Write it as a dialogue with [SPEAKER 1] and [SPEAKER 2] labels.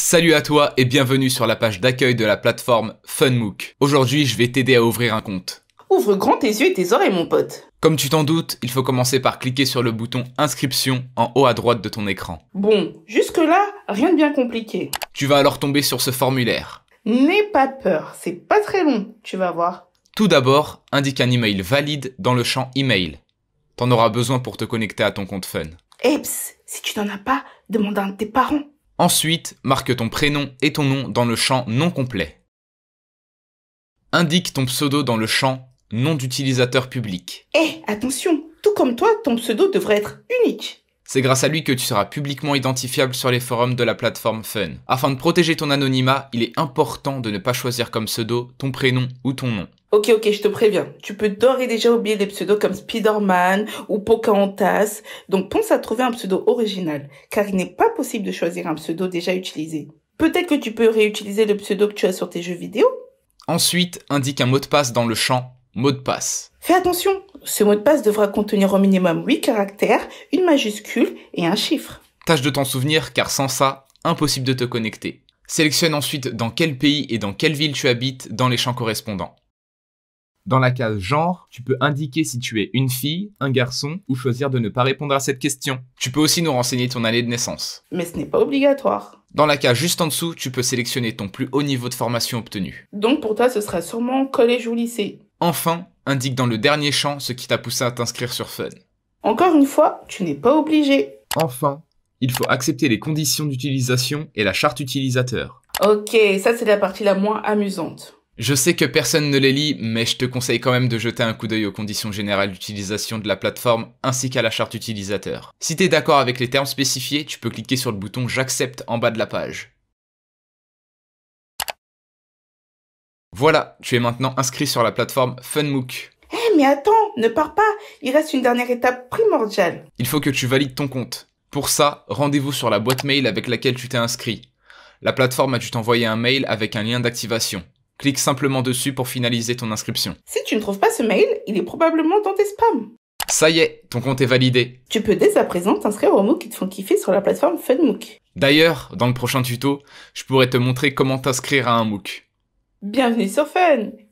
[SPEAKER 1] Salut à toi et bienvenue sur la page d'accueil de la plateforme FunMook. Aujourd'hui, je vais t'aider à ouvrir un compte.
[SPEAKER 2] Ouvre grand tes yeux et tes oreilles, mon pote.
[SPEAKER 1] Comme tu t'en doutes, il faut commencer par cliquer sur le bouton Inscription en haut à droite de ton écran.
[SPEAKER 2] Bon, jusque-là, rien de bien compliqué.
[SPEAKER 1] Tu vas alors tomber sur ce formulaire.
[SPEAKER 2] N'aie pas peur, c'est pas très long, tu vas voir.
[SPEAKER 1] Tout d'abord, indique un email valide dans le champ Email. T'en auras besoin pour te connecter à ton compte Fun.
[SPEAKER 2] Eps, si tu n'en as pas, demande à un de tes parents.
[SPEAKER 1] Ensuite, marque ton prénom et ton nom dans le champ Nom complet. Indique ton pseudo dans le champ nom d'utilisateur public.
[SPEAKER 2] Eh, attention, tout comme toi, ton pseudo devrait être unique.
[SPEAKER 1] C'est grâce à lui que tu seras publiquement identifiable sur les forums de la plateforme Fun. Afin de protéger ton anonymat, il est important de ne pas choisir comme pseudo ton prénom ou ton nom.
[SPEAKER 2] Ok, ok, je te préviens. Tu peux d'ores et déjà oublier des pseudos comme Spiderman ou Pocahontas. Donc pense à trouver un pseudo original, car il n'est pas possible de choisir un pseudo déjà utilisé. Peut-être que tu peux réutiliser le pseudo que tu as sur tes jeux vidéo.
[SPEAKER 1] Ensuite, indique un mot de passe dans le champ mot de passe.
[SPEAKER 2] Fais attention, ce mot de passe devra contenir au minimum 8 caractères, une majuscule et un chiffre.
[SPEAKER 1] Tâche de t'en souvenir car sans ça, impossible de te connecter. Sélectionne ensuite dans quel pays et dans quelle ville tu habites dans les champs correspondants. Dans la case genre, tu peux indiquer si tu es une fille, un garçon ou choisir de ne pas répondre à cette question. Tu peux aussi nous renseigner ton année de naissance.
[SPEAKER 2] Mais ce n'est pas obligatoire.
[SPEAKER 1] Dans la case juste en dessous, tu peux sélectionner ton plus haut niveau de formation obtenu.
[SPEAKER 2] Donc pour toi, ce sera sûrement collège ou lycée
[SPEAKER 1] enfin indique dans le dernier champ ce qui t'a poussé à t'inscrire sur Fun.
[SPEAKER 2] Encore une fois, tu n'es pas obligé.
[SPEAKER 1] Enfin, il faut accepter les conditions d'utilisation et la charte utilisateur.
[SPEAKER 2] Ok, ça c'est la partie la moins amusante.
[SPEAKER 1] Je sais que personne ne les lit, mais je te conseille quand même de jeter un coup d'œil aux conditions générales d'utilisation de la plateforme ainsi qu'à la charte utilisateur. Si t'es d'accord avec les termes spécifiés, tu peux cliquer sur le bouton J'accepte en bas de la page. Voilà, tu es maintenant inscrit sur la plateforme FunMook.
[SPEAKER 2] Eh mais attends, ne pars pas, il reste une dernière étape primordiale.
[SPEAKER 1] Il faut que tu valides ton compte. Pour ça, rendez-vous sur la boîte mail avec laquelle tu t'es inscrit. La plateforme a dû t'envoyer un mail avec un lien d'activation. Clique simplement dessus pour finaliser ton inscription.
[SPEAKER 2] Si tu ne trouves pas ce mail, il est probablement dans tes spams.
[SPEAKER 1] Ça y est, ton compte est validé.
[SPEAKER 2] Tu peux dès à présent t'inscrire aux MOOC qui te font kiffer sur la plateforme FunMook.
[SPEAKER 1] D'ailleurs, dans le prochain tuto, je pourrais te montrer comment t'inscrire à un MOOC. Bienvenue sur Fun